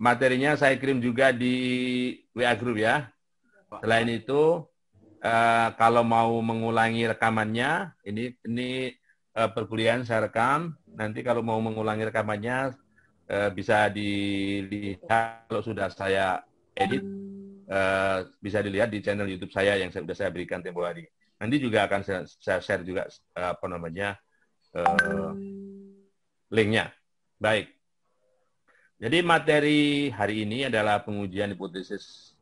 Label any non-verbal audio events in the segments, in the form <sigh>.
Materinya saya kirim juga di WA Group ya. Selain itu, eh, kalau mau mengulangi rekamannya, ini ini eh, perkuliahan saya rekam. Nanti kalau mau mengulangi rekamannya, eh, bisa dilihat kalau sudah saya edit, bisa dilihat di channel YouTube saya yang sudah saya berikan tempo hari. Nanti juga akan saya, share juga apa namanya linknya. Baik. Jadi materi hari ini adalah pengujian hipotesis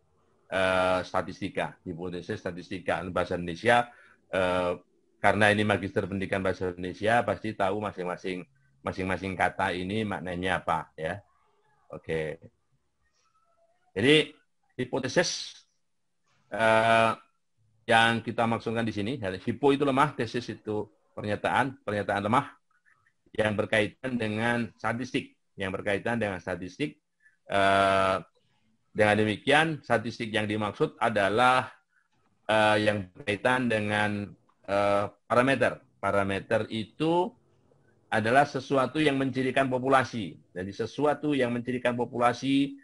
uh, statistika, hipotesis statistika bahasa Indonesia. Uh, karena ini magister pendidikan bahasa Indonesia, pasti tahu masing-masing masing-masing kata ini maknanya apa ya. Oke. Jadi hipotesis uh, yang kita maksudkan di sini, hipo itu lemah, tesis itu pernyataan, pernyataan lemah yang berkaitan dengan statistik yang berkaitan dengan statistik. Eh, dengan demikian, statistik yang dimaksud adalah eh, yang berkaitan dengan eh, parameter. Parameter itu adalah sesuatu yang mencirikan populasi. Jadi sesuatu yang mencirikan populasi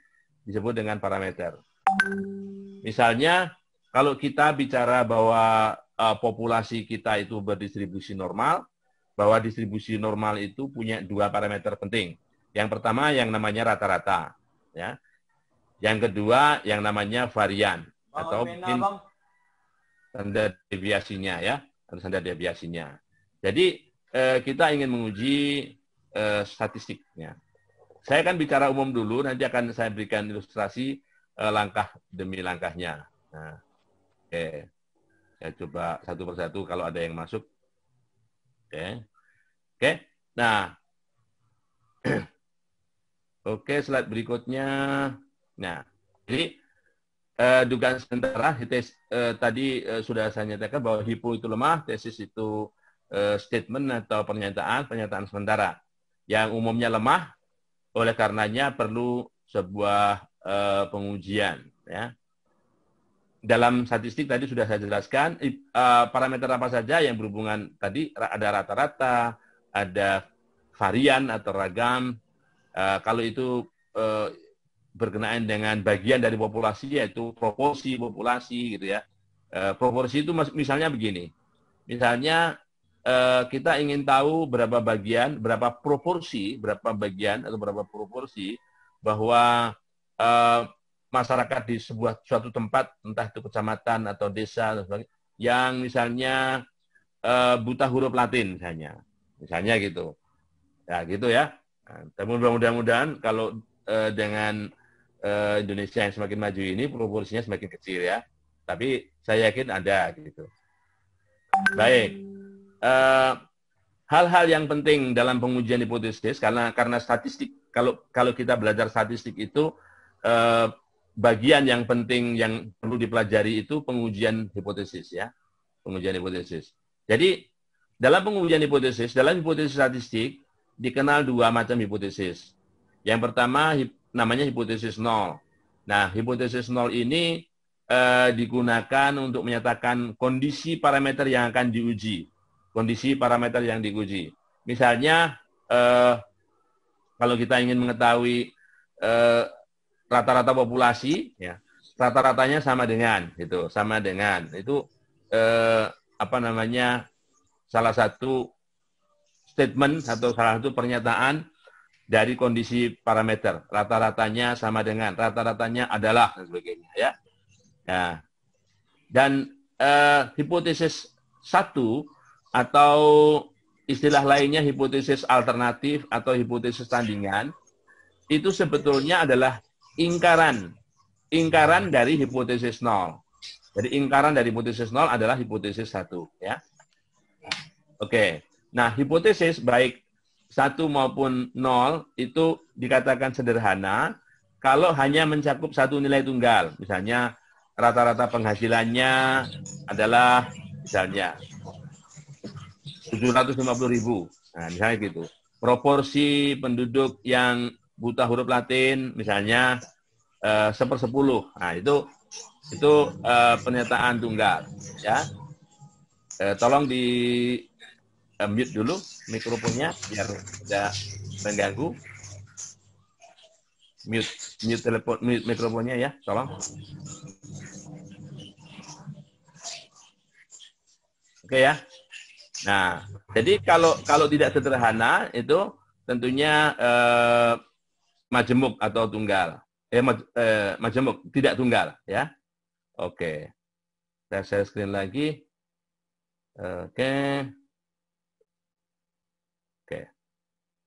disebut dengan parameter. Misalnya, kalau kita bicara bahwa populasi kita itu berdistribusi normal, bahwa distribusi normal itu punya dua parameter penting. Yang pertama yang namanya rata-rata, ya. Yang kedua yang namanya varian bang, atau mungkin standar deviasinya ya, standar deviasinya. Jadi eh, kita ingin menguji eh, statistiknya. Saya akan bicara umum dulu, nanti akan saya berikan ilustrasi eh, langkah demi langkahnya. Nah, oke, okay. saya coba satu persatu kalau ada yang masuk. Oke, okay. oke. Okay. Nah, <clears throat> Oke, slide berikutnya. Nah, jadi eh, dugaan sementara eh, eh, tadi eh, sudah saya nyatakan bahwa hipo itu lemah, tesis itu eh, statement atau pernyataan, pernyataan sementara yang umumnya lemah, oleh karenanya perlu sebuah eh, pengujian. Ya. Dalam statistik tadi sudah saya jelaskan eh, parameter apa saja yang berhubungan tadi ada rata-rata, ada varian atau ragam, Eh, kalau itu uh, berkenaan dengan bagian dari populasi yaitu proporsi populasi gitu ya. Uh, proporsi itu misalnya begini. Misalnya uh, kita ingin tahu berapa bagian, berapa proporsi, berapa bagian atau berapa proporsi bahwa uh, masyarakat di sebuah suatu tempat entah itu kecamatan atau desa atau yang misalnya buta huruf Latin misalnya misalnya gitu ya gitu ya tapi nah, mudah-mudahan kalau uh, dengan uh, Indonesia yang semakin maju ini proporsinya semakin kecil ya. Tapi saya yakin ada gitu. Baik. hal eh, hal-hal yang penting dalam pengujian hipotesis karena karena statistik kalau kalau kita belajar statistik itu uh, bagian yang penting yang perlu dipelajari itu pengujian hipotesis ya pengujian hipotesis jadi dalam pengujian hipotesis dalam hipotesis statistik dikenal dua macam hipotesis. Yang pertama namanya hipotesis nol. Nah, hipotesis nol ini eh, digunakan untuk menyatakan kondisi parameter yang akan diuji, kondisi parameter yang diuji. Misalnya, eh, kalau kita ingin mengetahui rata eh, rata-rata populasi, ya rata-ratanya sama dengan itu, sama dengan itu eh, apa namanya salah satu statement atau salah satu pernyataan dari kondisi parameter. Rata-ratanya sama dengan, rata-ratanya adalah, dan sebagainya. ya. Nah, dan uh, hipotesis satu atau istilah lainnya hipotesis alternatif atau hipotesis tandingan itu sebetulnya adalah ingkaran ingkaran dari hipotesis nol. Jadi ingkaran dari hipotesis nol adalah hipotesis satu, ya. Oke. Okay. Nah, hipotesis baik satu maupun nol itu dikatakan sederhana kalau hanya mencakup satu nilai tunggal. Misalnya rata-rata penghasilannya adalah misalnya 750 ribu. Nah, misalnya gitu. Proporsi penduduk yang buta huruf Latin misalnya eh, sepersepuluh. Nah, itu itu uh, pernyataan tunggal. Ya, Uh, tolong di uh, mute dulu mikrofonnya biar tidak mengganggu. Mute mute telepon mute mikrofonnya ya, tolong. Oke okay, ya. Nah, jadi kalau kalau tidak sederhana itu tentunya eh, majemuk atau tunggal. Eh, maj, eh majemuk tidak tunggal ya. Oke. Okay. Saya share screen lagi. Oke. Okay.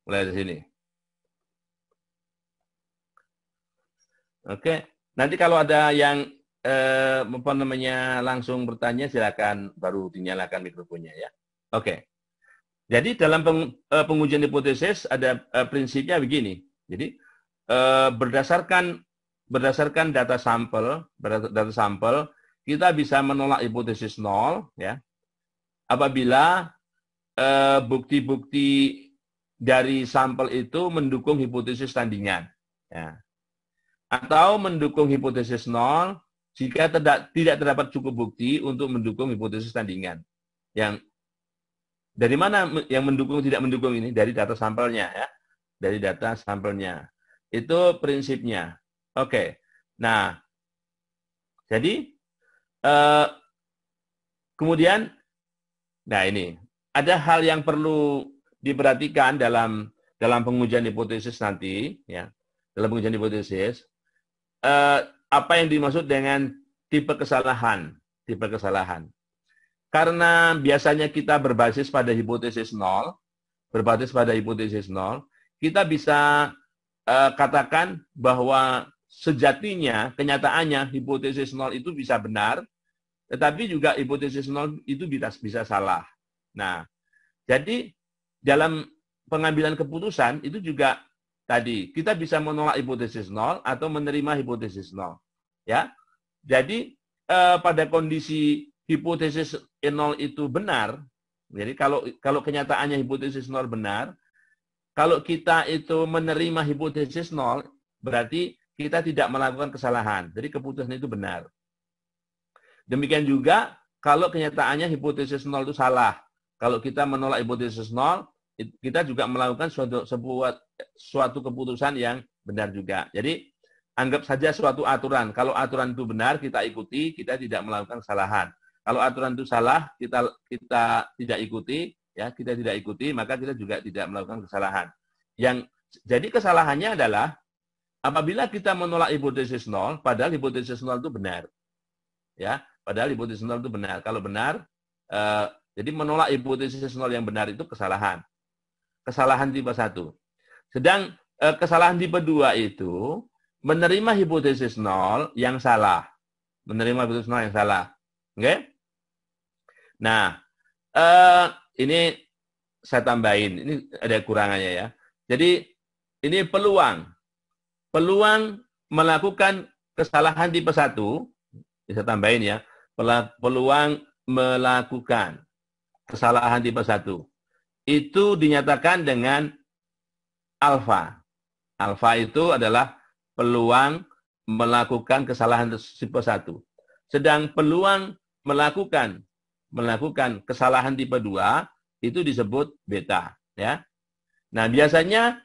Mulai dari sini. Oke, nanti kalau ada yang eh, namanya langsung bertanya silakan baru dinyalakan mikrofonnya ya. Oke. Jadi dalam peng, eh, pengujian hipotesis ada eh, prinsipnya begini. Jadi eh, berdasarkan berdasarkan data sampel, data sampel kita bisa menolak hipotesis nol ya. Apabila eh, bukti-bukti dari sampel itu mendukung hipotesis tandingan. Ya. Atau mendukung hipotesis nol jika tidak, tidak terdapat cukup bukti untuk mendukung hipotesis tandingan. Yang dari mana yang mendukung tidak mendukung ini dari data sampelnya ya. Dari data sampelnya. Itu prinsipnya. Oke. Okay. Nah, jadi eh, kemudian nah ini ada hal yang perlu diperhatikan dalam dalam pengujian hipotesis nanti, ya, dalam pengujian hipotesis, eh, apa yang dimaksud dengan tipe kesalahan, tipe kesalahan. Karena biasanya kita berbasis pada hipotesis nol, berbasis pada hipotesis nol, kita bisa eh, katakan bahwa sejatinya, kenyataannya hipotesis nol itu bisa benar, tetapi juga hipotesis nol itu bisa, bisa salah. Nah, jadi dalam pengambilan keputusan itu juga tadi kita bisa menolak hipotesis nol atau menerima hipotesis nol. Ya, jadi eh, pada kondisi hipotesis nol itu benar, jadi kalau kalau kenyataannya hipotesis nol benar, kalau kita itu menerima hipotesis nol berarti kita tidak melakukan kesalahan. Jadi keputusan itu benar. Demikian juga kalau kenyataannya hipotesis nol itu salah. Kalau kita menolak hipotesis nol, kita juga melakukan suatu sebuah suatu keputusan yang benar juga. Jadi anggap saja suatu aturan. Kalau aturan itu benar kita ikuti, kita tidak melakukan kesalahan. Kalau aturan itu salah, kita kita tidak ikuti, ya kita tidak ikuti, maka kita juga tidak melakukan kesalahan. Yang jadi kesalahannya adalah apabila kita menolak hipotesis nol, padahal hipotesis nol itu benar, ya, padahal hipotesis nol itu benar. Kalau benar, eh, jadi menolak hipotesis nol yang benar itu kesalahan kesalahan tipe satu. Sedang eh, kesalahan tipe dua itu menerima hipotesis nol yang salah. Menerima hipotesis nol yang salah. Oke? Okay? Nah, eh, ini saya tambahin. Ini ada kurangannya ya. Jadi, ini peluang. Peluang melakukan kesalahan tipe satu. Bisa tambahin ya. Peluang melakukan kesalahan tipe satu itu dinyatakan dengan alfa. Alfa itu adalah peluang melakukan kesalahan tipe 1. Sedang peluang melakukan melakukan kesalahan tipe 2 itu disebut beta, ya. Nah, biasanya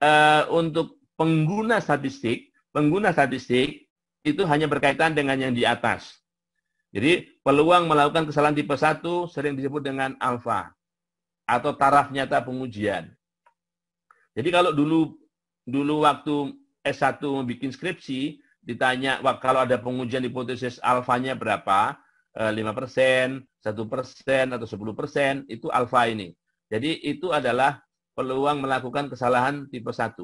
eh, untuk pengguna statistik, pengguna statistik itu hanya berkaitan dengan yang di atas. Jadi, peluang melakukan kesalahan tipe 1 sering disebut dengan alfa atau taraf nyata pengujian. Jadi kalau dulu dulu waktu S1 membuat skripsi ditanya kalau ada pengujian hipotesis alfanya berapa? 5 eh, persen, 1 persen, atau 10 persen, itu alfa ini. Jadi itu adalah peluang melakukan kesalahan tipe 1.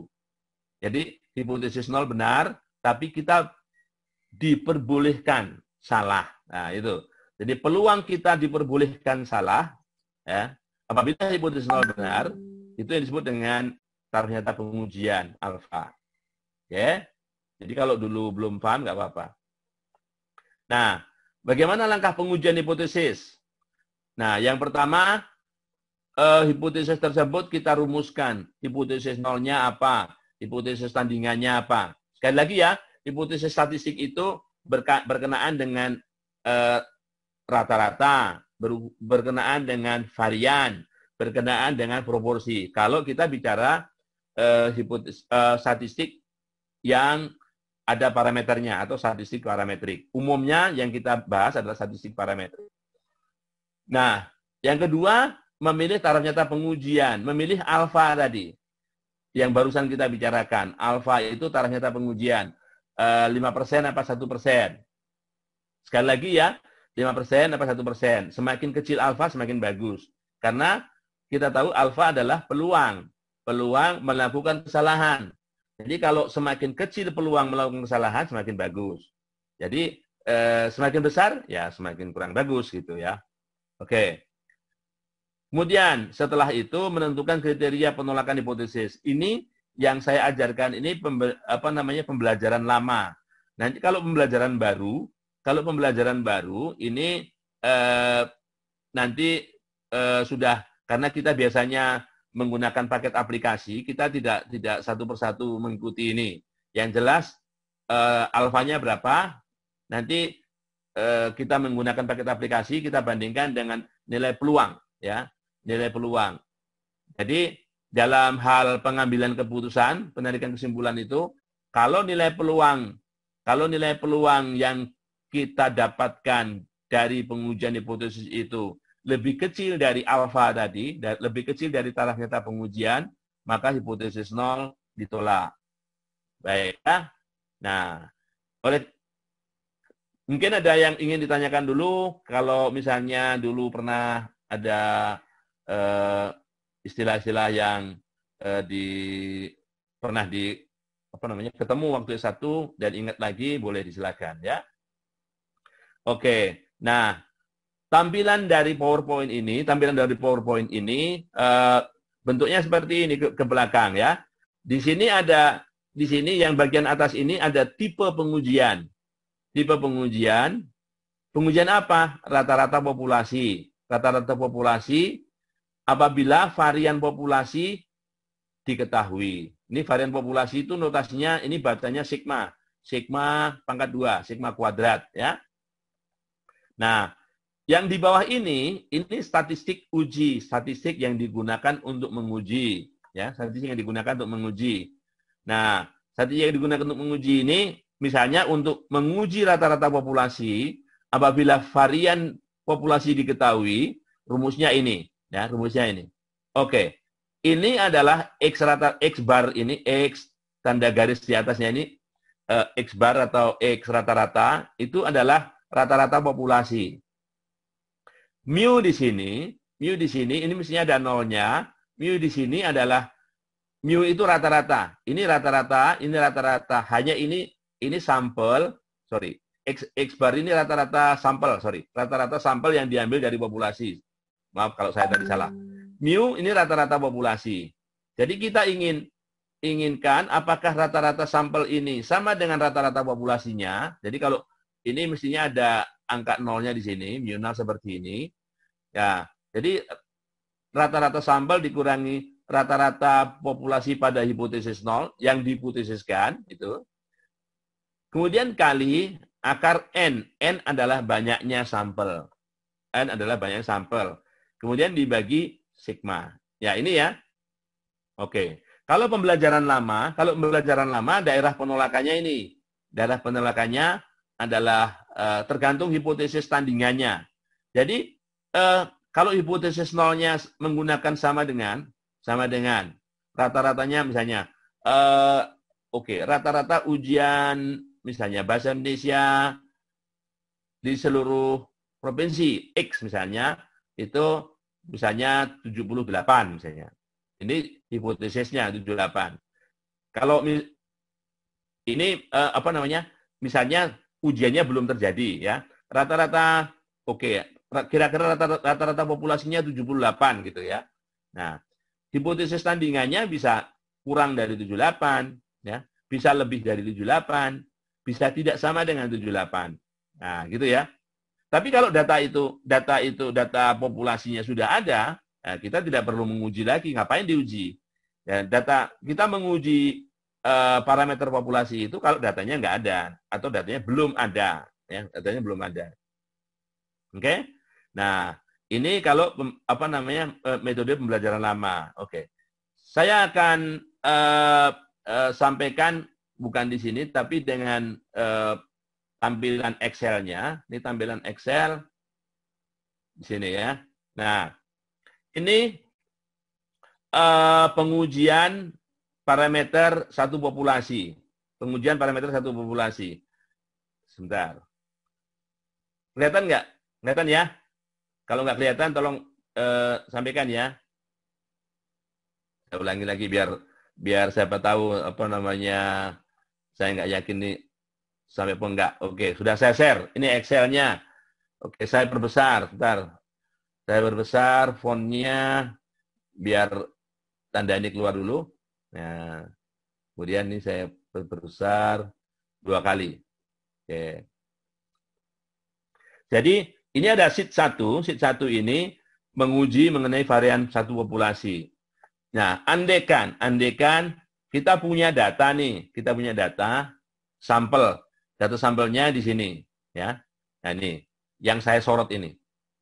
Jadi hipotesis nol benar, tapi kita diperbolehkan salah. Nah, itu. Jadi peluang kita diperbolehkan salah, ya, Apabila hipotesis nol benar, itu yang disebut dengan ternyata pengujian alfa. Ya. Jadi kalau dulu belum paham nggak apa-apa. Nah, bagaimana langkah pengujian hipotesis? Nah, yang pertama eh, hipotesis tersebut kita rumuskan. Hipotesis nolnya apa? Hipotesis tandingannya apa? Sekali lagi ya, hipotesis statistik itu berkenaan dengan eh, rata-rata, berkenaan dengan varian, berkenaan dengan proporsi. Kalau kita bicara uh, eh, hipotis, uh, eh, statistik yang ada parameternya atau statistik parametrik. Umumnya yang kita bahas adalah statistik parametrik. Nah, yang kedua memilih taraf nyata pengujian, memilih alfa tadi yang barusan kita bicarakan. Alfa itu taraf nyata pengujian. 5% eh, apa 1%. Sekali lagi ya, 5% apa 1%. Semakin kecil alfa semakin bagus. Karena kita tahu alfa adalah peluang. Peluang melakukan kesalahan. Jadi kalau semakin kecil peluang melakukan kesalahan semakin bagus. Jadi eh, semakin besar ya semakin kurang bagus gitu ya. Oke. Kemudian setelah itu menentukan kriteria penolakan hipotesis. Ini yang saya ajarkan ini pembe, apa namanya pembelajaran lama. Nanti kalau pembelajaran baru kalau pembelajaran baru ini eh, nanti eh, sudah karena kita biasanya menggunakan paket aplikasi, kita tidak tidak satu persatu mengikuti ini. Yang jelas eh, alfanya berapa, nanti eh, kita menggunakan paket aplikasi, kita bandingkan dengan nilai peluang, ya nilai peluang. Jadi dalam hal pengambilan keputusan, penarikan kesimpulan itu, kalau nilai peluang, kalau nilai peluang yang kita dapatkan dari pengujian hipotesis itu lebih kecil dari alfa tadi, lebih kecil dari taraf kita pengujian, maka hipotesis nol ditolak. Baik. Ya? Nah, oleh mungkin ada yang ingin ditanyakan dulu kalau misalnya dulu pernah ada eh, istilah-istilah eh, yang eh, di pernah di apa namanya ketemu waktu S1 dan ingat lagi boleh disilakan ya. Oke. Nah, tampilan dari PowerPoint ini, tampilan dari PowerPoint ini uh, bentuknya seperti ini ke, ke belakang ya. Di sini ada di sini yang bagian atas ini ada tipe pengujian. Tipe pengujian. Pengujian apa? Rata-rata populasi. Rata-rata populasi apabila varian populasi diketahui. Ini varian populasi itu notasinya ini bacanya sigma, sigma pangkat 2, sigma kuadrat ya. Nah, yang di bawah ini, ini statistik uji, statistik yang digunakan untuk menguji, ya, statistik yang digunakan untuk menguji. Nah, statistik yang digunakan untuk menguji ini, misalnya untuk menguji rata-rata populasi, apabila varian populasi diketahui, rumusnya ini, ya, rumusnya ini. Oke, ini adalah x rata x bar ini x tanda garis di atasnya ini eh, x bar atau x rata-rata itu adalah rata-rata populasi. Mu di sini, mu di sini, ini mestinya ada nolnya. Mu di sini adalah mu itu rata-rata. Ini rata-rata, ini rata-rata. Hanya ini ini sampel, sorry. X, X bar ini rata-rata sampel, sorry. Rata-rata sampel yang diambil dari populasi. Maaf kalau saya tadi salah. Mu ini rata-rata populasi. Jadi kita ingin inginkan apakah rata-rata sampel ini sama dengan rata-rata populasinya. Jadi kalau ini mestinya ada angka nolnya di sini, mu nol seperti ini. Ya, jadi rata-rata sampel dikurangi rata-rata populasi pada hipotesis nol yang dihipotesiskan itu. Kemudian kali akar n, n adalah banyaknya sampel. n adalah banyak sampel. Kemudian dibagi sigma. Ya, ini ya. Oke. Kalau pembelajaran lama, kalau pembelajaran lama daerah penolakannya ini. Daerah penolakannya adalah uh, tergantung hipotesis tandingannya. Jadi uh, kalau hipotesis nolnya menggunakan sama dengan sama dengan rata-ratanya misalnya uh, oke okay, rata-rata ujian misalnya bahasa Indonesia di seluruh provinsi X misalnya itu misalnya 78 misalnya. Ini hipotesisnya 78. Kalau ini apa namanya? Misalnya ujiannya belum terjadi ya. Rata-rata oke okay, kira-kira rata-rata populasinya 78 gitu ya. Nah, hipotesis tandingannya bisa kurang dari 78 ya, bisa lebih dari 78, bisa tidak sama dengan 78. Nah, gitu ya. Tapi kalau data itu data itu data populasinya sudah ada, nah, kita tidak perlu menguji lagi, ngapain diuji? Ya, data kita menguji Eh, parameter populasi itu kalau datanya nggak ada atau datanya belum ada, ya datanya belum ada. Oke? Okay? Nah, ini kalau apa namanya eh, metode pembelajaran lama. Oke. Okay. Saya akan uh, uh, sampaikan bukan di sini tapi dengan uh, tampilan Excel-nya. Ini tampilan Excel di sini ya. Nah, ini uh, pengujian parameter satu populasi. Pengujian parameter satu populasi. Sebentar. Kelihatan nggak? Kelihatan ya? Kalau nggak kelihatan, tolong eh, sampaikan ya. Saya ulangi lagi biar biar siapa tahu apa namanya saya nggak yakin nih sampai pun nggak Oke, sudah saya share. Ini Excelnya Oke, saya perbesar. sebentar Saya perbesar fontnya biar tanda ini keluar dulu. Nah, kemudian ini saya berbesar dua kali. Oke. Jadi ini ada sit satu, sit satu ini menguji mengenai varian satu populasi. Nah, andekan, andekan kita punya data nih, kita punya data sampel. Data sampelnya di sini, ya. Nah, ini yang saya sorot ini.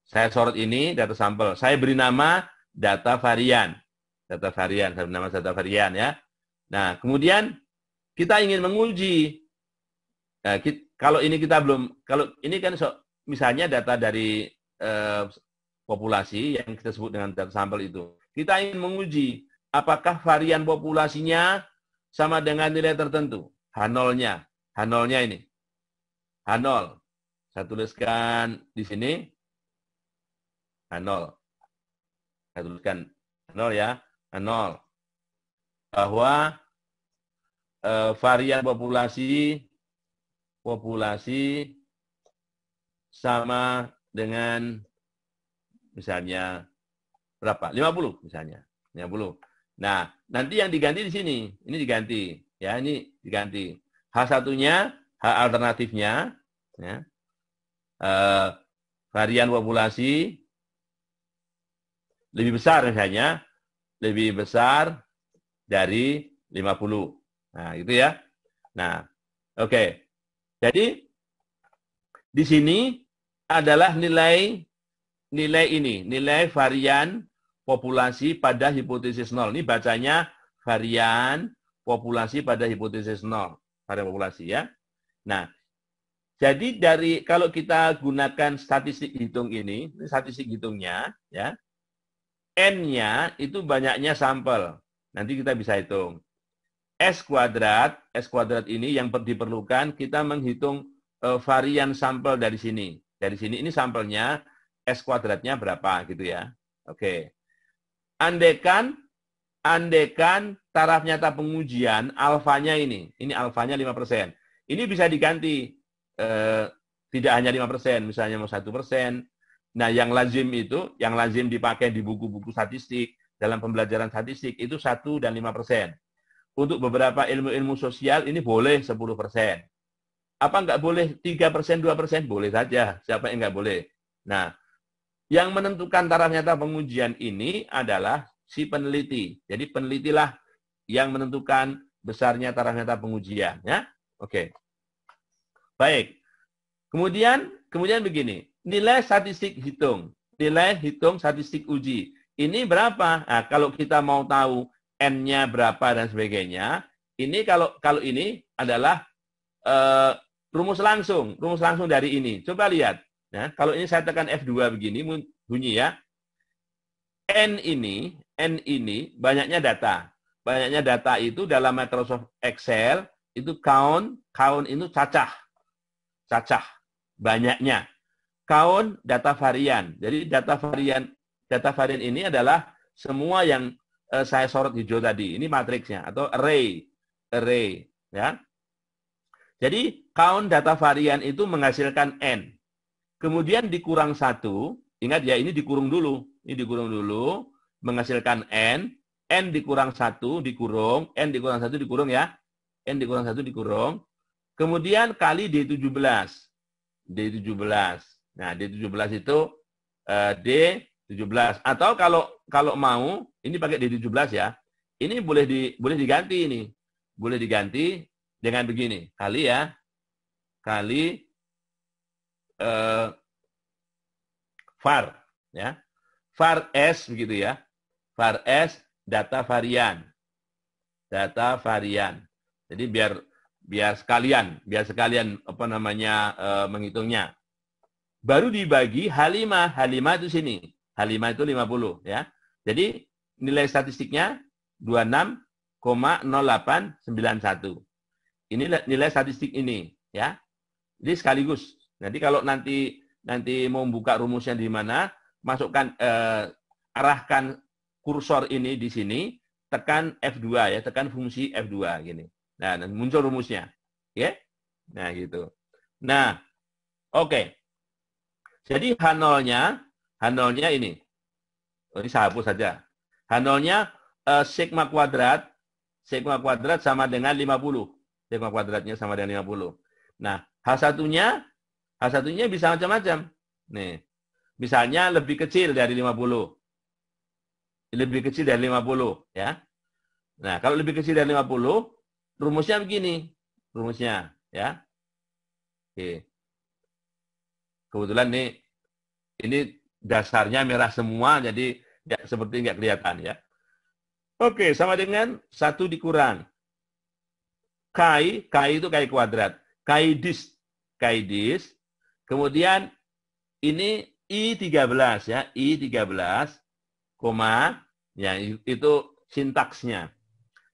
Saya sorot ini data sampel. Saya beri nama data varian data varian, saya bernama data harian ya. Nah, kemudian kita ingin menguji. Nah, ya, kita, kalau ini kita belum, kalau ini kan so, misalnya data dari eh, populasi yang kita sebut dengan data sampel itu. Kita ingin menguji apakah varian populasinya sama dengan nilai tertentu. H0-nya, H0-nya ini. H0. Saya tuliskan di sini H0. Saya tuliskan H0 ya nol bahwa eh, varian populasi populasi sama dengan misalnya berapa? 50 misalnya. 50. Nah, nanti yang diganti di sini. Ini diganti. Ya, ini diganti. Hal satunya, hal alternatifnya, ya, eh, varian populasi lebih besar misalnya, lebih besar dari 50. Nah, gitu ya. Nah, oke. Okay. Jadi di sini adalah nilai nilai ini, nilai varian populasi pada hipotesis nol. Ini bacanya varian populasi pada hipotesis nol, varian populasi ya. Nah, jadi dari kalau kita gunakan statistik hitung ini, ini statistik hitungnya ya. N-nya itu banyaknya sampel. Nanti kita bisa hitung. S kuadrat, S kuadrat ini yang diperlukan kita menghitung eh, varian sampel dari sini. Dari sini ini sampelnya S kuadratnya berapa gitu ya. Oke. Andekan andekan taraf nyata pengujian alfanya ini, ini alfanya 5%. Ini bisa diganti eh, tidak hanya 5%, misalnya mau 1%, Nah, yang lazim itu, yang lazim dipakai di buku-buku statistik, dalam pembelajaran statistik, itu 1 dan 5 persen. Untuk beberapa ilmu-ilmu sosial, ini boleh 10 persen. Apa nggak boleh 3 persen, 2 persen? Boleh saja, siapa yang nggak boleh. Nah, yang menentukan taraf nyata pengujian ini adalah si peneliti. Jadi penelitilah yang menentukan besarnya taraf nyata pengujian. Ya? Oke. Baik. Kemudian, kemudian begini nilai statistik hitung, nilai hitung statistik uji. Ini berapa? Nah, kalau kita mau tahu n-nya berapa dan sebagainya, ini kalau kalau ini adalah uh, rumus langsung, rumus langsung dari ini. Coba lihat. Nah, kalau ini saya tekan F2 begini bunyi ya. N ini, N ini banyaknya data. Banyaknya data itu dalam Microsoft Excel itu count, count itu cacah. Cacah banyaknya count data varian. Jadi data varian data varian ini adalah semua yang uh, saya sorot hijau tadi. Ini matriksnya atau array. Array, ya. Jadi count data varian itu menghasilkan n. Kemudian dikurang satu, ingat ya ini dikurung dulu, ini dikurung dulu, menghasilkan n, n dikurang satu dikurung, n dikurang satu dikurung ya, n dikurang satu dikurung, kemudian kali d17, d17, Nah, D17 itu eh, D17 atau kalau kalau mau ini pakai D17 ya. Ini boleh di boleh diganti ini. Boleh diganti dengan begini. Kali ya. Kali eh, var ya. var s begitu ya. var s data varian. Data varian. Jadi biar biar sekalian, biar sekalian apa namanya e, menghitungnya baru dibagi H5 H5 itu sini. H5 itu 50 ya. Jadi nilai statistiknya 26,0891. Ini nilai statistik ini ya. Jadi sekaligus. Nanti kalau nanti nanti mau buka rumusnya di mana, masukkan eh, arahkan kursor ini di sini, tekan F2 ya, tekan fungsi F2 gini. Nah, muncul rumusnya. Ya. Nah, gitu. Nah, oke. Okay. Jadi H0-nya, H0-nya ini. Oh, ini saya hapus saja. H0-nya eh, sigma kuadrat, sigma kuadrat sama dengan 50. Sigma kuadratnya sama dengan 50. Nah, H1-nya, H1-nya bisa macam-macam. Nih, misalnya lebih kecil dari 50. Lebih kecil dari 50, ya. Nah, kalau lebih kecil dari 50, rumusnya begini. Rumusnya, ya. Oke. Kebetulan ini ini dasarnya merah semua, jadi ya, seperti nggak kelihatan ya. Oke, sama dengan satu dikurang. Kai, kai itu kai kuadrat. kai dis kai dis Kemudian ini I13 ya, I13, koma, ya itu sintaksnya.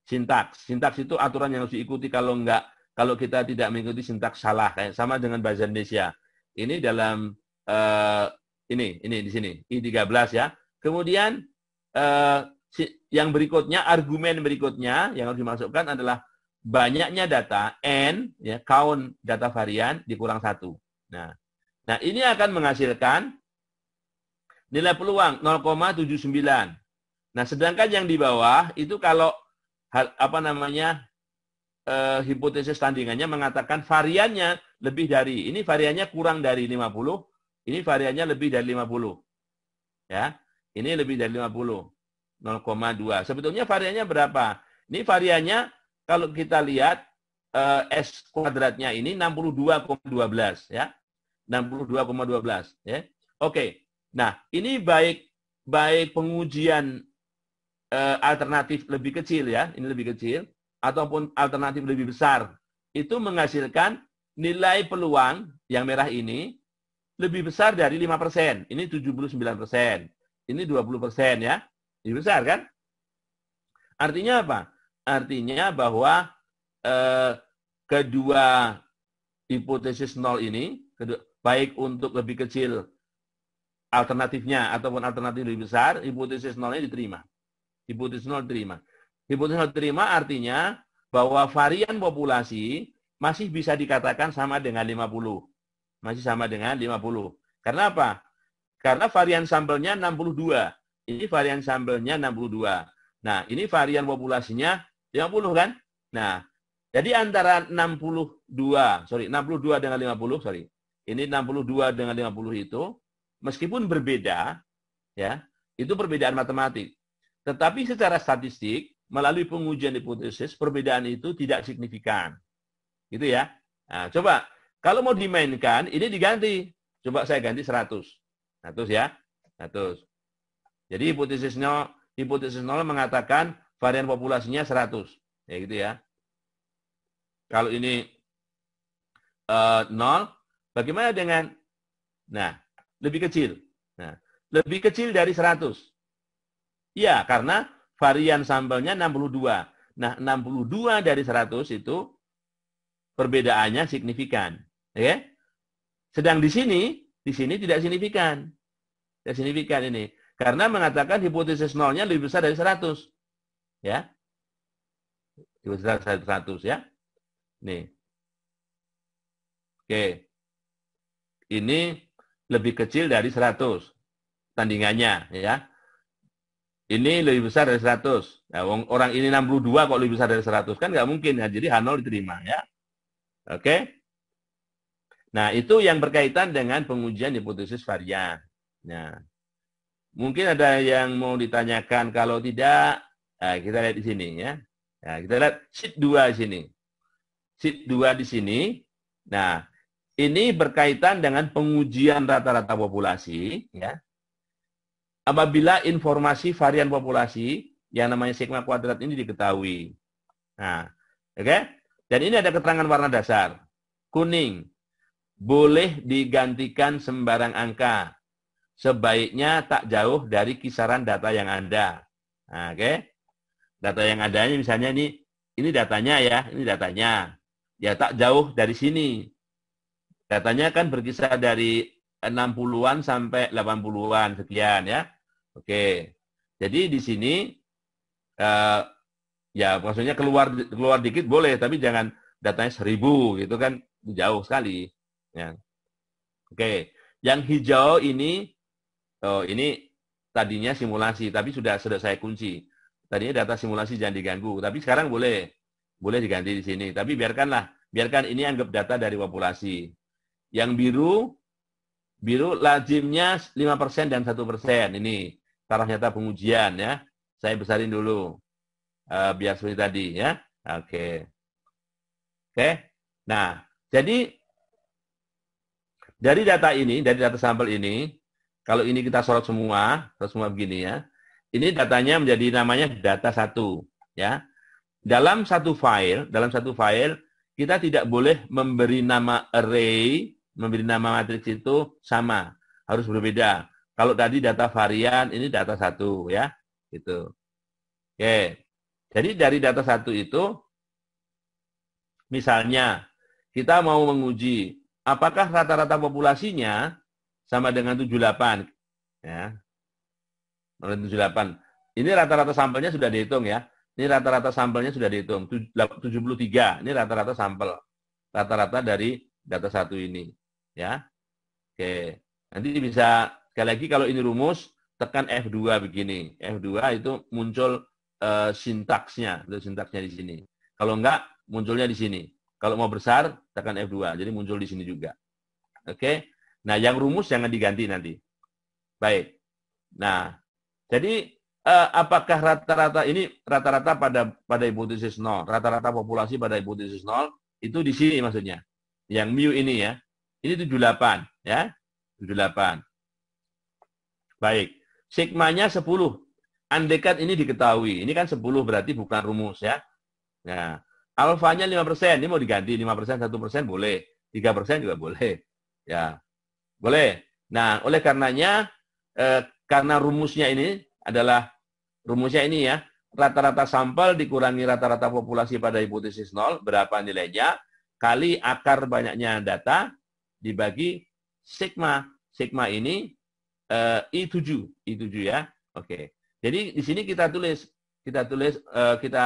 Sintaks, sintaks itu aturan yang harus diikuti kalau nggak kalau kita tidak mengikuti sintaks salah kayak sama dengan bahasa Indonesia. Ini dalam uh, ini ini di sini I13 ya. Kemudian uh, yang berikutnya argumen berikutnya yang harus dimasukkan adalah banyaknya data n ya count data varian dikurang satu. Nah, nah ini akan menghasilkan nilai peluang 0,79. Nah, sedangkan yang di bawah itu kalau apa namanya eh, hipotesis tandingannya mengatakan variannya lebih dari. Ini variannya kurang dari 50, ini variannya lebih dari 50. Ya, ini lebih dari 50. 0,2. Sebetulnya variannya berapa? Ini variannya kalau kita lihat eh, S kuadratnya ini 62,12 ya. 62,12 ya. Oke. Nah, ini baik baik pengujian eh, alternatif lebih kecil ya, ini lebih kecil ataupun alternatif lebih besar itu menghasilkan nilai peluang yang merah ini lebih besar dari 5%. Ini 79%. Ini 20% ya. Lebih besar kan? Artinya apa? Artinya bahwa eh, kedua hipotesis nol ini, kedua, baik untuk lebih kecil alternatifnya ataupun alternatif lebih besar, hipotesis nolnya diterima. Hipotesis nol diterima. Hipotesis nol diterima artinya bahwa varian populasi masih bisa dikatakan sama dengan 50. Masih sama dengan 50. Karena apa? Karena varian sampelnya 62. Ini varian sampelnya 62. Nah, ini varian populasinya 50 kan? Nah, jadi antara 62, sorry, 62 dengan 50, sorry. Ini 62 dengan 50 itu, meskipun berbeda, ya, itu perbedaan matematik. Tetapi secara statistik, melalui pengujian hipotesis, perbedaan itu tidak signifikan. Gitu ya. Nah, coba kalau mau dimainkan ini diganti. Coba saya ganti 100. 100 ya. 100. Jadi hipotesis nol, hipotesis nol mengatakan varian populasinya 100. Ya gitu ya. Kalau ini uh, nol, bagaimana dengan nah, lebih kecil. Nah, lebih kecil dari 100. Iya, karena varian sampelnya 62. Nah, 62 dari 100 itu perbedaannya signifikan, ya. Kan? Sedang di sini, di sini tidak signifikan. Tidak signifikan ini. Karena mengatakan hipotesis nolnya lebih besar dari 100. Ya. Lebih besar dari 100 ya. Nih. Oke. Ini lebih kecil dari 100 tandingannya ya. Ini lebih besar dari 100. Ya, nah, orang ini 62 kok lebih besar dari 100 kan nggak mungkin ya. Jadi H0 diterima ya. Oke? Nah, itu yang berkaitan dengan pengujian hipotesis varian. Nah, mungkin ada yang mau ditanyakan. Kalau tidak, nah, kita lihat di sini ya. Nah, kita lihat sheet 2 di sini. Sheet 2 di sini. Nah, ini berkaitan dengan pengujian rata-rata populasi. ya. Apabila informasi varian populasi yang namanya sigma kuadrat ini diketahui. Nah, oke? Okay? Dan ini ada keterangan warna dasar. Kuning. Boleh digantikan sembarang angka. Sebaiknya tak jauh dari kisaran data yang ada. Nah, Oke. Okay? Data yang ada ini, misalnya ini, ini datanya ya, ini datanya. Ya tak jauh dari sini. Datanya kan berkisar dari 60-an sampai 80-an sekian ya. Oke. Okay. Jadi di sini eh, Ya maksudnya keluar keluar dikit boleh, tapi jangan datanya seribu gitu kan jauh sekali. Ya. Oke, yang hijau ini oh, ini tadinya simulasi, tapi sudah sudah saya kunci. Tadinya data simulasi jangan diganggu, tapi sekarang boleh boleh diganti di sini. Tapi biarkanlah, biarkan ini anggap data dari populasi. Yang biru biru lazimnya 5% dan satu persen Ini taraf nyata pengujian ya. Saya besarin dulu uh, biar seperti tadi ya. Oke. Okay. Oke. Okay. Nah, jadi dari data ini, dari data sampel ini, kalau ini kita sorot semua, sorot semua begini ya. Ini datanya menjadi namanya data satu, ya. Dalam satu file, dalam satu file kita tidak boleh memberi nama array, memberi nama matriks itu sama, harus berbeda. Kalau tadi data varian, ini data satu, ya, gitu. Oke. Jadi dari data satu itu, misalnya kita mau menguji apakah rata-rata populasinya sama dengan 78. Ya. 78. Ini rata-rata sampelnya sudah dihitung ya. Ini rata-rata sampelnya sudah dihitung. 73. Ini rata-rata sampel. Rata-rata dari data satu ini. Ya. Oke. Nanti bisa sekali lagi kalau ini rumus tekan F2 begini. F2 itu muncul Eh, sintaksnya, itu sintaksnya di sini. Kalau enggak, munculnya di sini. Kalau mau besar, tekan F2. Jadi muncul di sini juga. Oke? Okay? Nah, yang rumus jangan diganti nanti. Baik. Nah, jadi eh, apakah rata-rata ini rata-rata pada pada hipotesis nol, rata-rata populasi pada hipotesis nol itu di sini maksudnya. Yang mu ini ya. Ini 78 ya. 78. Baik. Sigmanya 10. Andekat ini diketahui. Ini kan 10 berarti bukan rumus ya. Nah, alfanya 5%. Ini mau diganti 5%, 1% boleh. 3% juga boleh. Ya, boleh. Nah, oleh karenanya, eh, karena rumusnya ini adalah, rumusnya ini ya, rata-rata sampel dikurangi rata-rata populasi pada hipotesis nol berapa nilainya, kali akar banyaknya data, dibagi sigma. Sigma ini eh, I7, I7 ya. Oke. Okay. Jadi di sini kita tulis, kita tulis, eh, kita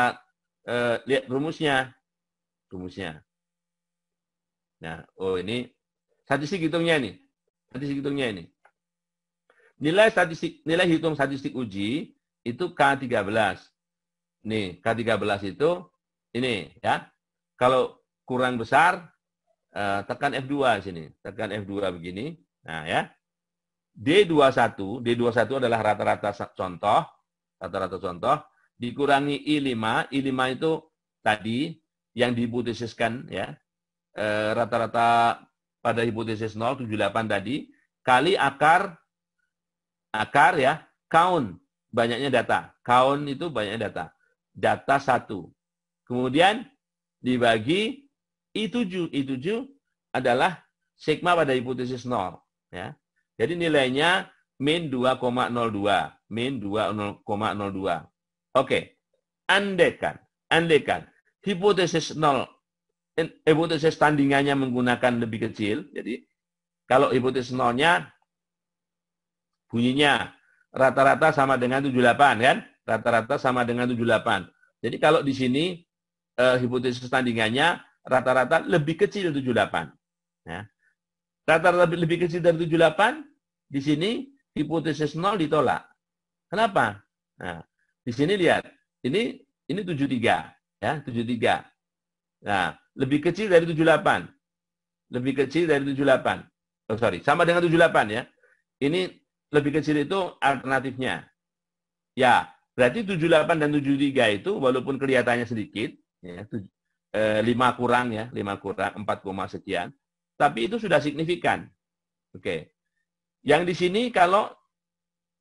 eh, lihat rumusnya, rumusnya. Nah, oh ini statistik hitungnya ini, statistik hitungnya ini. Nilai statistik, nilai hitung statistik uji itu K13. Nih, K13 itu ini ya. Kalau kurang besar, eh, tekan F2 sini, tekan F2 begini. Nah ya, D21, D21 adalah rata-rata contoh, rata-rata contoh, dikurangi I5, I5 itu tadi yang dihipotesiskan ya, eh, rata-rata pada hipotesis 0, 78 tadi, kali akar, akar ya, count, banyaknya data. Count itu banyaknya data. Data 1. Kemudian dibagi I7. I7 adalah sigma pada hipotesis 0. Ya. Jadi nilainya min 2,02. Min 2,02. Oke. Andekan. Andekan. Hipotesis 0. Hipotesis tandingannya menggunakan lebih kecil. Jadi kalau hipotesis nolnya bunyinya rata-rata sama dengan 78 kan? Rata-rata sama dengan 78. Jadi kalau di sini eh, hipotesis tandingannya rata-rata lebih kecil 78. Ya. Rata-rata lebih kecil dari 78, di sini hipotesis 0 ditolak. Kenapa? Nah, di sini lihat, ini ini 73, ya, 73. Nah, lebih kecil dari 78. Lebih kecil dari 78. Oh, sorry, sama dengan 78 ya. Ini lebih kecil itu alternatifnya. Ya, berarti 78 dan 73 itu walaupun kelihatannya sedikit, ya, 5 eh, kurang ya, 5 kurang, 4, sekian tapi itu sudah signifikan. Oke. Okay. Yang di sini kalau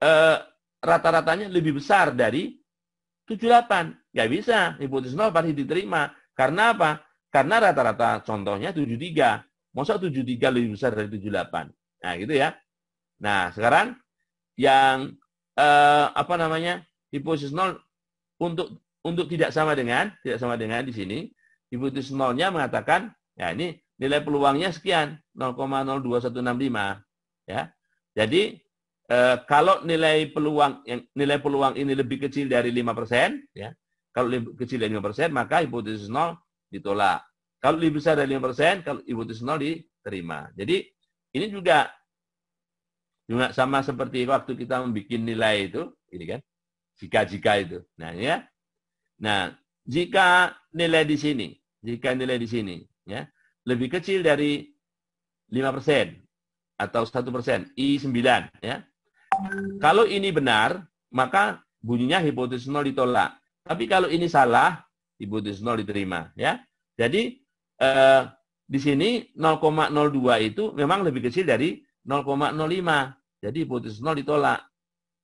eh, rata-ratanya lebih besar dari 78, nggak bisa hipotesis nol pasti diterima. Karena apa? Karena rata-rata contohnya 73. Masa 73 lebih besar dari 78? Nah, gitu ya. Nah, sekarang yang eh, apa namanya? hipotesis nol untuk untuk tidak sama dengan tidak sama dengan di sini hipotesis nolnya mengatakan ya ini nilai peluangnya sekian 0,02165 ya. Jadi eh, kalau nilai peluang yang nilai peluang ini lebih kecil dari 5% ya. Kalau lebih kecil dari 5% maka hipotesis 0 ditolak. Kalau lebih besar dari 5%, kalau hipotesis 0 diterima. Jadi ini juga juga sama seperti waktu kita membuat nilai itu, ini kan. Jika-jika itu. Nah, ya. Nah, jika nilai di sini, jika nilai di sini, ya lebih kecil dari 5% atau 1%, I9 ya. Kalau ini benar, maka bunyinya hipotesis nol ditolak. Tapi kalau ini salah, hipotesis nol diterima ya. Jadi eh, di sini 0,02 itu memang lebih kecil dari 0,05. Jadi hipotesis nol ditolak.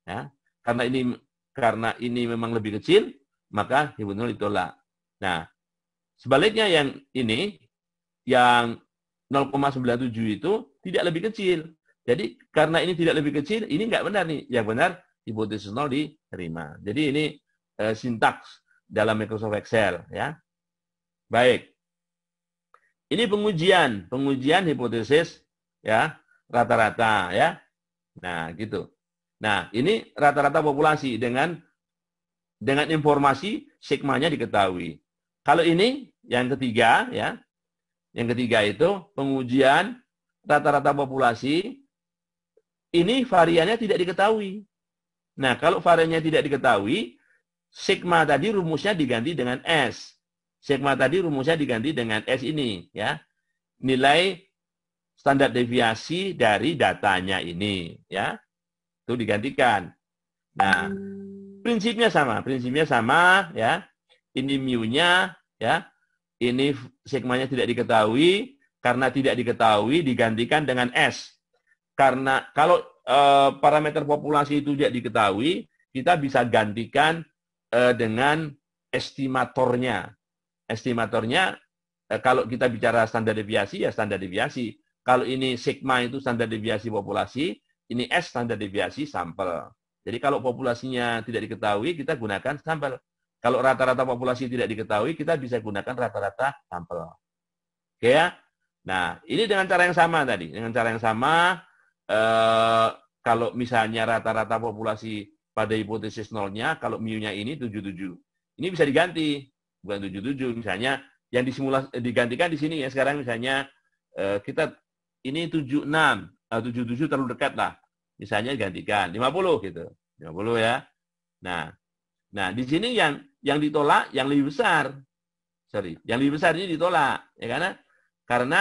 Ya. Karena ini karena ini memang lebih kecil, maka hipotesis nol ditolak. Nah, sebaliknya yang ini yang 0,97 itu tidak lebih kecil. Jadi karena ini tidak lebih kecil, ini nggak benar nih. Yang benar hipotesis nol diterima. Jadi ini e, sintaks dalam Microsoft Excel ya. Baik. Ini pengujian, pengujian hipotesis ya rata-rata ya. Nah, gitu. Nah, ini rata-rata populasi dengan dengan informasi sigmanya diketahui. Kalau ini yang ketiga ya, yang ketiga itu pengujian rata-rata populasi. Ini variannya tidak diketahui. Nah, kalau variannya tidak diketahui, sigma tadi rumusnya diganti dengan S. Sigma tadi rumusnya diganti dengan S ini, ya. Nilai standar deviasi dari datanya ini, ya. Itu digantikan. Nah, prinsipnya sama, prinsipnya sama, ya. Ini mu-nya, ya ini sigmanya tidak diketahui karena tidak diketahui digantikan dengan S. Karena kalau e, parameter populasi itu tidak diketahui, kita bisa gantikan e, dengan estimatornya. Estimatornya e, kalau kita bicara standar deviasi ya standar deviasi. Kalau ini sigma itu standar deviasi populasi, ini S standar deviasi sampel. Jadi kalau populasinya tidak diketahui, kita gunakan sampel. Kalau rata-rata populasi tidak diketahui, kita bisa gunakan rata-rata sampel. Oke ya? Nah, ini dengan cara yang sama tadi. Dengan cara yang sama, eh, kalau misalnya rata-rata populasi pada hipotesis nolnya, kalau mu-nya ini 77. Ini bisa diganti, bukan 77. Misalnya, yang disimulas digantikan di sini ya, sekarang misalnya eh, kita ini 76, eh, 77 terlalu dekat lah. Misalnya gantikan 50 gitu. 50 ya. Nah, nah di sini yang yang ditolak yang lebih besar. Sorry, yang lebih besar ini ditolak, ya karena karena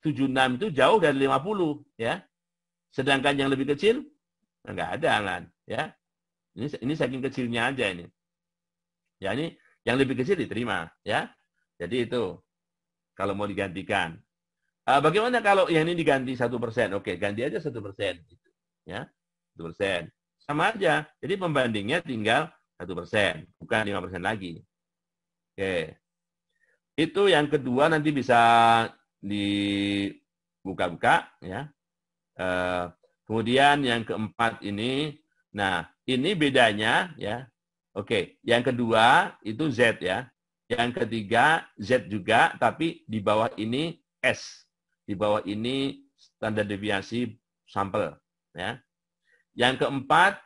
76 itu jauh dari 50, ya. Sedangkan yang lebih kecil enggak ada kan, ya. Ini ini saking kecilnya aja ini. Ya ini yang lebih kecil diterima, ya. Jadi itu kalau mau digantikan. Eh, bagaimana kalau yang ini diganti satu persen? Oke, ganti aja satu persen, gitu, ya, satu persen. Sama aja. Jadi pembandingnya tinggal satu persen, bukan lima persen lagi. Oke, itu yang kedua nanti bisa dibuka-buka ya. Eh, kemudian yang keempat ini, nah ini bedanya ya. Oke, yang kedua itu Z ya. Yang ketiga Z juga, tapi di bawah ini S. Di bawah ini standar deviasi sampel. Ya. Yang keempat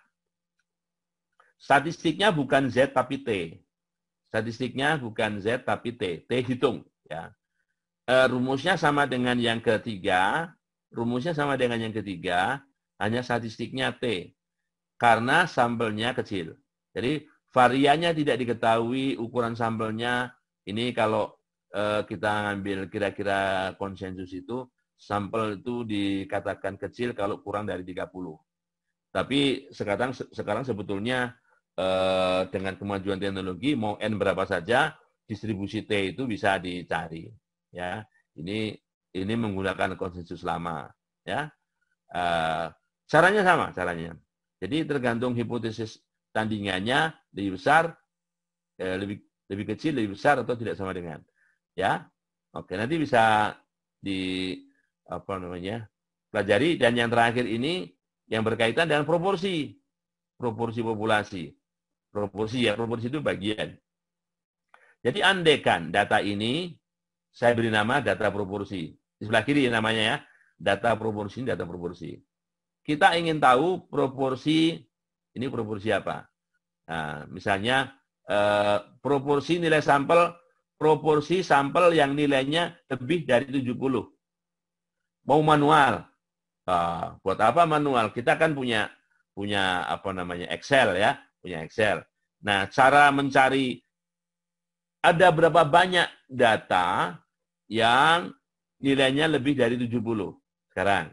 Statistiknya bukan Z tapi T. Statistiknya bukan Z tapi T. T hitung. ya e, Rumusnya sama dengan yang ketiga. Rumusnya sama dengan yang ketiga. Hanya statistiknya T. Karena sampelnya kecil. Jadi variannya tidak diketahui. Ukuran sampelnya ini kalau e, kita ambil kira-kira konsensus itu sampel itu dikatakan kecil kalau kurang dari 30. Tapi sekarang sekarang sebetulnya eh, dengan kemajuan teknologi mau n berapa saja distribusi t itu bisa dicari ya ini ini menggunakan konsensus lama ya eh, caranya sama caranya jadi tergantung hipotesis tandingannya lebih besar eh, lebih lebih kecil lebih besar atau tidak sama dengan ya oke nanti bisa di apa namanya pelajari dan yang terakhir ini yang berkaitan dengan proporsi proporsi populasi Proporsi ya, proporsi itu bagian. Jadi andekan data ini saya beri nama data proporsi. Di sebelah kiri namanya ya, data proporsi, data proporsi. Kita ingin tahu proporsi, ini proporsi apa? Nah, misalnya eh, proporsi nilai sampel, proporsi sampel yang nilainya lebih dari 70. Mau manual. Nah, buat apa manual? Kita kan punya punya apa namanya Excel ya punya Excel. Nah, cara mencari ada berapa banyak data yang nilainya lebih dari 70 sekarang.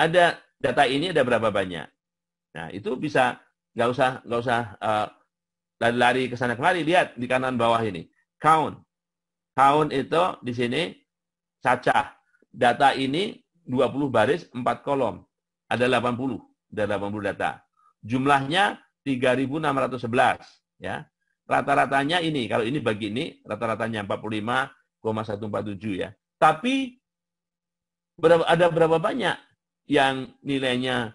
Ada data ini ada berapa banyak? Nah, itu bisa nggak usah nggak usah eh, lari lari uh, ke sana kemari, lihat di kanan bawah ini. Count. Count itu di sini cacah. Data ini 20 baris, 4 kolom. Ada 80, ada 80 data. Jumlahnya 3.611 ya. Rata-ratanya ini kalau ini bagi ini rata-ratanya 45,147 ya. Tapi berapa, ada berapa banyak yang nilainya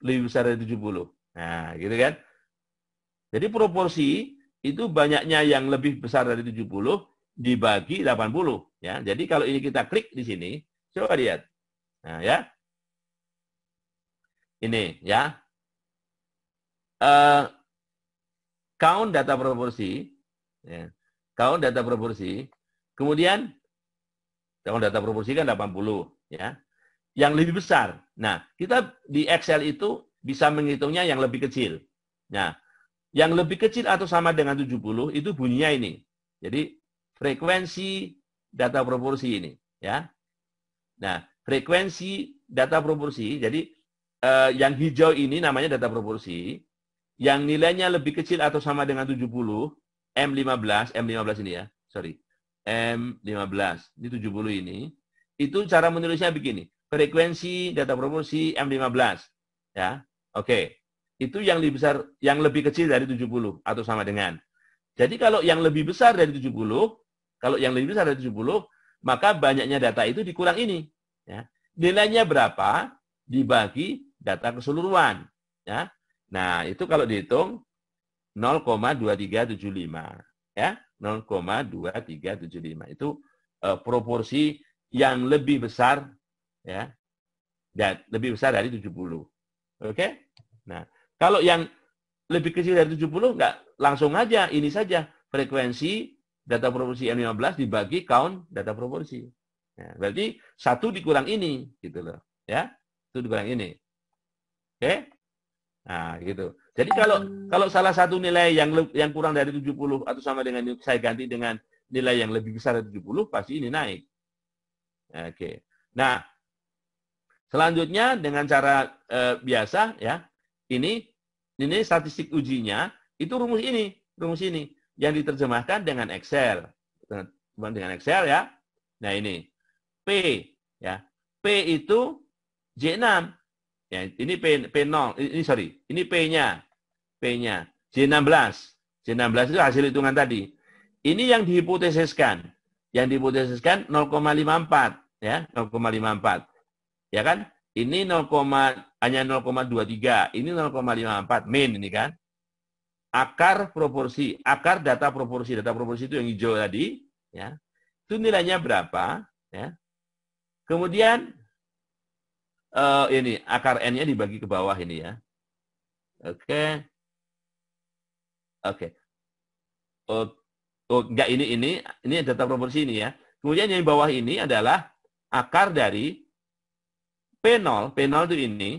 lebih besar dari 70? Nah, gitu kan. Jadi proporsi itu banyaknya yang lebih besar dari 70 dibagi 80 ya. Jadi kalau ini kita klik di sini, coba lihat. Nah, ya. Ini ya, Eh, count data proporsi, ya, count data proporsi, kemudian count data proporsi kan 80, ya, yang lebih besar. Nah, kita di Excel itu bisa menghitungnya yang lebih kecil. Nah, yang lebih kecil atau sama dengan 70 itu bunyinya ini. Jadi frekuensi data proporsi ini, ya. Nah, frekuensi data proporsi. Jadi eh, yang hijau ini namanya data proporsi, yang nilainya lebih kecil atau sama dengan 70, M15, M15 ini ya, sorry, M15, ini 70 ini, itu cara menulisnya begini, frekuensi data proporsi M15, ya, oke, okay. itu yang lebih besar, yang lebih kecil dari 70 atau sama dengan. Jadi kalau yang lebih besar dari 70, kalau yang lebih besar dari 70, maka banyaknya data itu dikurang ini, ya. Nilainya berapa dibagi data keseluruhan, ya Nah, itu kalau dihitung 0,2375 ya, 0,2375. Itu eh, proporsi yang lebih besar ya. Dan lebih besar dari 70. Oke? Okay? Nah, kalau yang lebih kecil dari 70 enggak langsung aja ini saja frekuensi data proporsi n 15 dibagi count data proporsi. Ya, berarti satu dikurang ini gitu loh, ya. Itu dikurang ini. Oke? Okay? Nah, gitu. Jadi hmm. kalau kalau salah satu nilai yang yang kurang dari 70 atau sama dengan saya ganti dengan nilai yang lebih besar dari 70, pasti ini naik. Oke. Nah, selanjutnya dengan cara e, biasa ya, ini ini statistik ujinya itu rumus ini, rumus ini yang diterjemahkan dengan Excel. Dengan, dengan Excel ya. Nah, ini. P ya. P itu J6 Ya, ini P, P0, ini sorry, ini P-nya, P-nya. J16, J16 itu hasil hitungan tadi. Ini yang dihipotesiskan, yang dihipotesiskan 0,54, ya, 0,54. Ya kan? Ini 0, hanya 0,23, ini 0,54, min ini kan. Akar proporsi, akar data proporsi, data proporsi itu yang hijau tadi, ya. Itu nilainya berapa, ya. Kemudian uh, ini akar n-nya dibagi ke bawah ini ya. Oke. Okay. Oke. Okay. Oh, oh, ini ini ini data proporsi ini ya. Kemudian yang di bawah ini adalah akar dari P0. P0 itu ini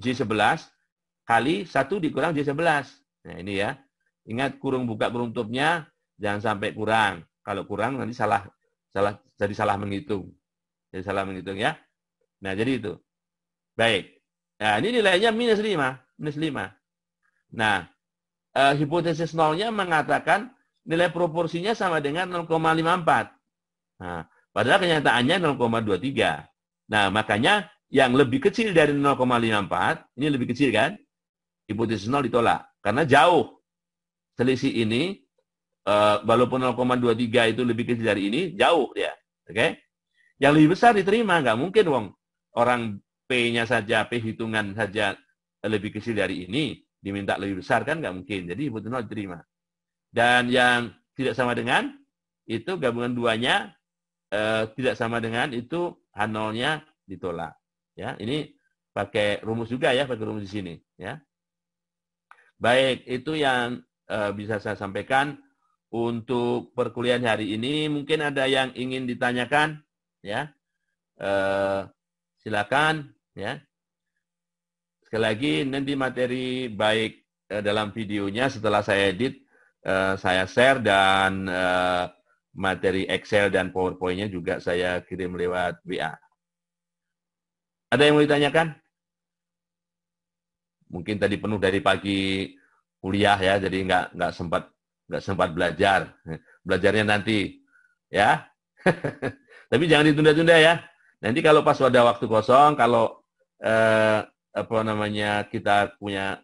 J11 kali 1 dikurang J11. Nah, ini ya. Ingat kurung buka kurung tutupnya jangan sampai kurang. Kalau kurang nanti salah salah jadi salah menghitung. Jadi salah menghitung ya. Nah, jadi itu. Baik. Nah, ini nilainya minus 5. Minus 5. Nah, e, hipotesis nolnya mengatakan nilai proporsinya sama dengan 0,54. Nah, padahal kenyataannya 0,23. Nah, makanya yang lebih kecil dari 0,54, ini lebih kecil kan? Hipotesis nol ditolak. Karena jauh. Selisih ini, e, walaupun 0,23 itu lebih kecil dari ini, jauh ya. Oke? Okay? Yang lebih besar diterima, nggak mungkin, Wong. Orang P-nya saja, P hitungan saja lebih kecil dari ini, diminta lebih besar kan nggak mungkin. Jadi ibu nol terima. Dan yang tidak sama dengan, itu gabungan duanya eh, tidak sama dengan, itu H0-nya ditolak. Ya, ini pakai rumus juga ya, pakai rumus di sini. Ya. Baik, itu yang eh, bisa saya sampaikan untuk perkuliahan hari ini. Mungkin ada yang ingin ditanyakan, ya. Eh, Silakan ya. Sekali lagi nanti materi baik eh, dalam videonya setelah saya edit eh, saya share dan eh, materi Excel dan PowerPoint-nya juga saya kirim lewat WA. Ada yang mau ditanyakan? Mungkin tadi penuh dari pagi kuliah ya, jadi nggak nggak sempat nggak sempat belajar. Belajarnya nanti ya. <laughs> Tapi jangan ditunda-tunda ya. Nanti kalau pas ada waktu kosong, kalau eh, apa namanya kita punya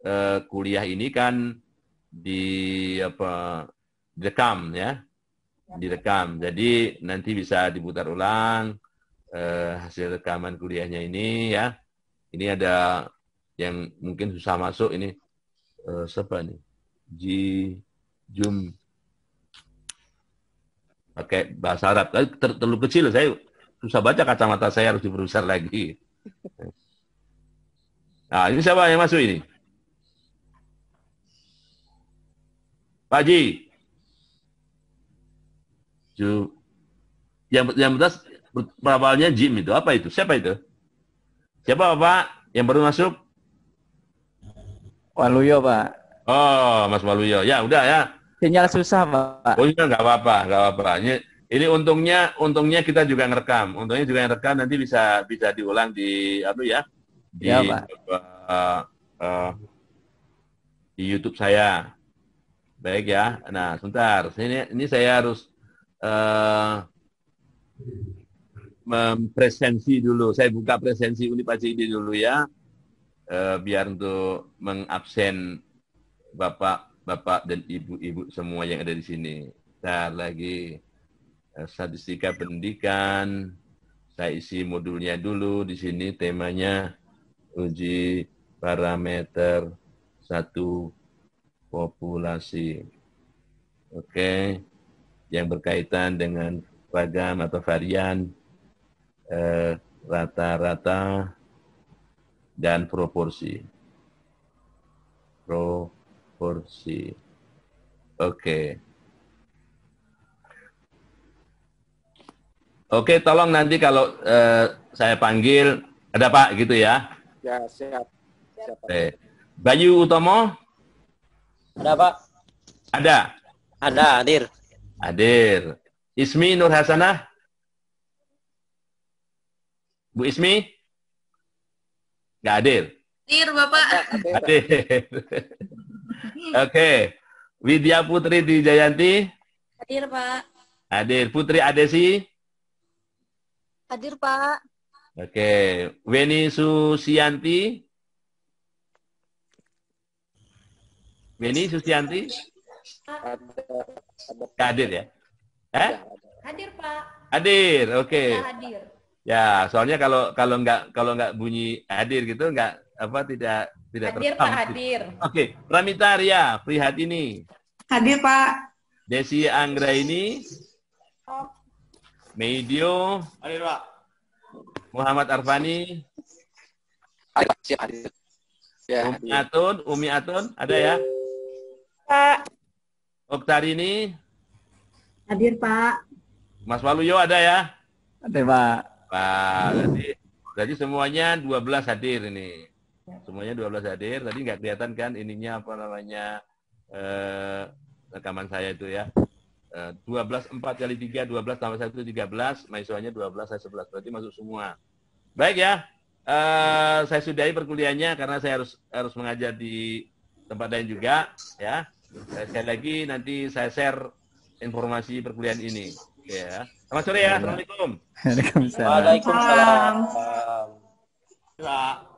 eh, kuliah ini kan di apa direkam ya. ya, direkam. Jadi nanti bisa diputar ulang eh, hasil rekaman kuliahnya ini ya. Ini ada yang mungkin susah masuk ini eh, siapa nih? G Jum pakai bahasa Arab. terlalu kecil saya susah baca kacamata saya harus diperbesar lagi. Nah, ini siapa yang masuk ini? Pak Ji. Ju. Yang yang atas perawalnya Jim itu apa itu? Siapa itu? Siapa Pak yang baru masuk? Waluyo Pak. Oh Mas Waluyo, ya udah ya. Sinyal susah Pak. Oh iya nggak apa-apa, nggak apa-apa. Ini untungnya untungnya kita juga ngerekam. Untungnya juga ngerekam nanti bisa bisa diulang di apa ya? Di ya, Pak. Uh, uh, di YouTube saya. Baik ya. Nah, sebentar. Ini ini saya harus uh, mempresensi dulu. Saya buka presensi Unipaci ini dulu ya. Uh, biar untuk mengabsen Bapak, Bapak dan Ibu-ibu semua yang ada di sini. Sebentar lagi. Eh, statistika pendidikan. Saya isi modulnya dulu di sini temanya uji parameter satu populasi. Oke. Yang berkaitan dengan ragam atau varian eh, rata-rata eh, dan proporsi. Proporsi. Oke. Okay. Oke, tolong nanti kalau uh, saya panggil ada Pak gitu ya. Ya, siap. siap Pak. Bayu Utomo? Ada Pak. Ada. Ada, hadir. Hadir. Ismi Nur Hasanah? Bu Ismi? Enggak hadir. Hadir, Bapak. Hadir. <laughs> Oke. Widya Putri di Jayanti? Hadir, Pak. Hadir. Putri Adesi? Hadir, Pak. Oke, Weni Susianti. Weni Susianti? Hadir ya? Eh? Hadir, Pak. Hadir, oke. Okay. Ya, hadir. Ya, soalnya kalau kalau nggak kalau nggak bunyi hadir gitu nggak apa tidak tidak hadir, terpaham. Pak, hadir. Oke, okay. Ramita Arya, Prihatini. Hadir, Pak. Desi Anggra ini. Medio. Hadir, Pak. Muhammad Arfani. Hadir, ya. siap Umi Atun, Umi Atun, ada ya? Pak. Oktarini. Hadir, Pak. Mas Waluyo ada ya? Ada, Pak. Pak, jadi berarti semuanya 12 hadir ini. Semuanya 12 hadir. Tadi nggak kelihatan kan ininya apa namanya eh, rekaman saya itu ya. Eh, dua belas empat kali tiga dua belas tambah satu tiga belas 13. dua belas saya sebelas Berarti masuk semua. Baik ya. Uh, saya sudahi perkuliahannya karena saya harus harus mengajar di tempat lain juga. ya. Eh, saya lagi nanti saya share informasi perkuliahan ini. Ya. Selamat sore ya. Assalamualaikum. Waalaikumsalam. Waalaikumsalam.